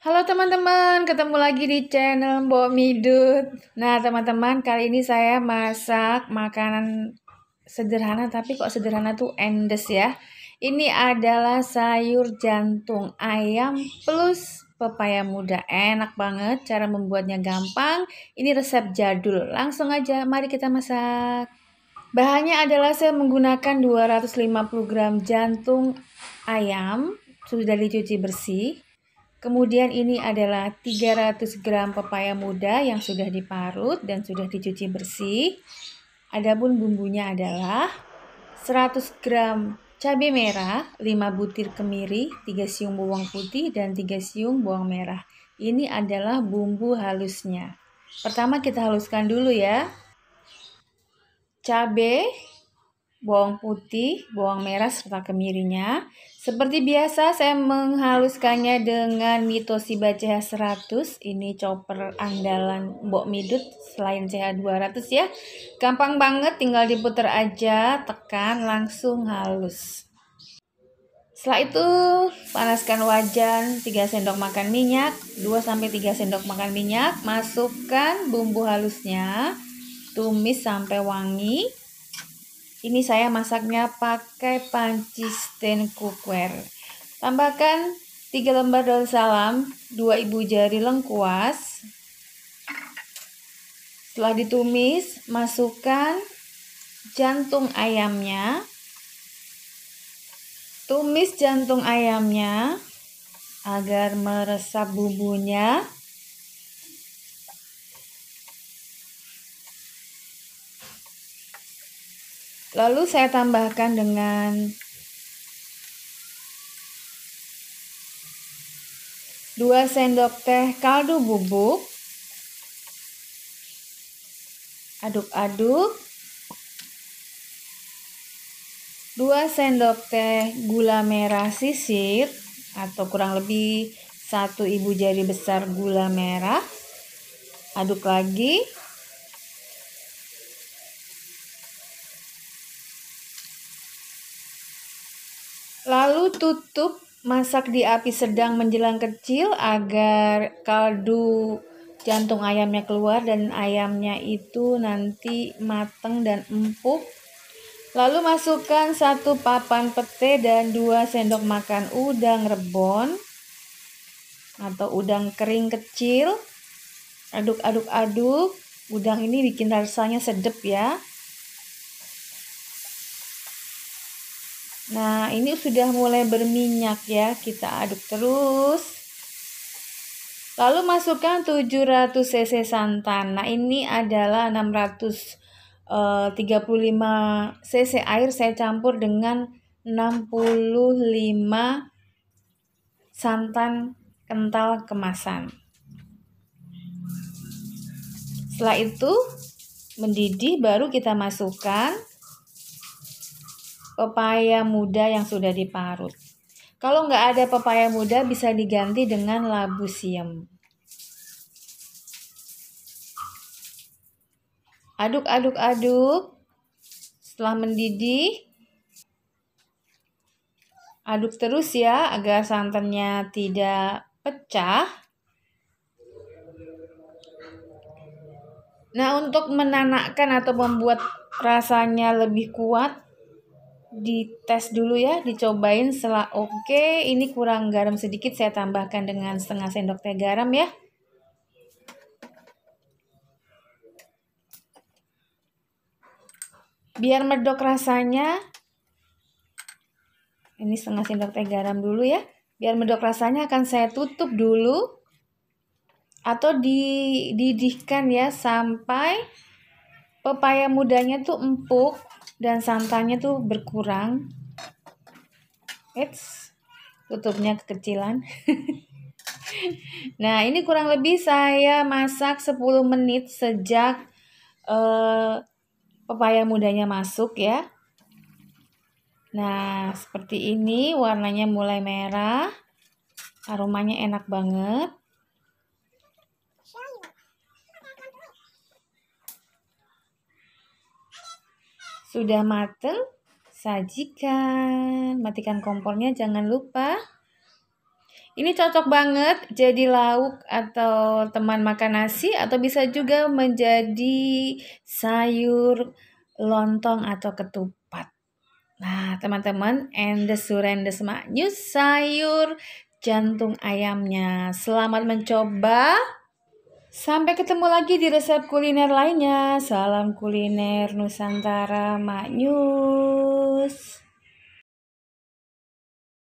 Halo teman-teman, ketemu lagi di channel Mbok Midut. Nah teman-teman, kali ini saya masak makanan sederhana, tapi kok sederhana tuh endes ya. Ini adalah sayur jantung ayam plus pepaya muda. Enak banget, cara membuatnya gampang. Ini resep jadul. Langsung aja, mari kita masak. Bahannya adalah saya menggunakan 250 gram jantung ayam, sudah dicuci bersih Kemudian ini adalah 300 gram pepaya muda yang sudah diparut dan sudah dicuci bersih. Adapun bumbunya adalah 100 gram cabai merah, 5 butir kemiri, 3 siung bawang putih, dan 3 siung bawang merah. Ini adalah bumbu halusnya. Pertama kita haluskan dulu ya. Cabai, bawang putih, bawang merah, serta kemirinya. Seperti biasa, saya menghaluskannya dengan mitosi CH100. Ini chopper andalan Mbok Midut selain CH200 ya. Gampang banget, tinggal diputer aja, tekan, langsung halus. Setelah itu, panaskan wajan 3 sendok makan minyak, 2-3 sendok makan minyak. Masukkan bumbu halusnya, tumis sampai wangi ini saya masaknya pakai panci stand cookware. Tambahkan 3 lembar daun salam, 2 ibu jari lengkuas. Setelah ditumis, masukkan jantung ayamnya. Tumis jantung ayamnya agar meresap bumbunya. Lalu saya tambahkan dengan dua sendok teh kaldu bubuk. Aduk-aduk. 2 sendok teh gula merah sisir atau kurang lebih 1 ibu jari besar gula merah. Aduk lagi. Lalu tutup masak di api sedang menjelang kecil agar kaldu jantung ayamnya keluar dan ayamnya itu nanti mateng dan empuk. Lalu masukkan satu papan pete dan dua sendok makan udang rebon atau udang kering kecil. Aduk-aduk-aduk. Udang ini bikin rasanya sedap ya. Nah, ini sudah mulai berminyak ya. Kita aduk terus. Lalu masukkan 700 cc santan. Nah, ini adalah 635 eh, cc air saya campur dengan 65 santan kental kemasan. Setelah itu mendidih baru kita masukkan pepaya muda yang sudah diparut. Kalau nggak ada pepaya muda bisa diganti dengan labu siam. Aduk-aduk-aduk. Setelah mendidih, aduk terus ya agar santannya tidak pecah. Nah, untuk menanakkan atau membuat rasanya lebih kuat, dites dulu ya, dicobain setelah oke, okay, ini kurang garam sedikit saya tambahkan dengan setengah sendok teh garam ya. Biar medok rasanya, ini setengah sendok teh garam dulu ya. Biar medok rasanya akan saya tutup dulu atau dididihkan ya sampai pepaya mudanya tuh empuk dan santannya tuh berkurang Eits, tutupnya kekecilan nah ini kurang lebih saya masak 10 menit sejak eh, pepaya mudanya masuk ya Nah, seperti ini warnanya mulai merah. Aromanya enak banget. Sudah mateng, sajikan. Matikan kompornya jangan lupa. Ini cocok banget jadi lauk atau teman makan nasi atau bisa juga menjadi sayur lontong atau ketupat. Nah, teman-teman, the surrender smart news sayur jantung ayamnya. Selamat mencoba. Sampai ketemu lagi di resep kuliner lainnya. Salam kuliner Nusantara maknyus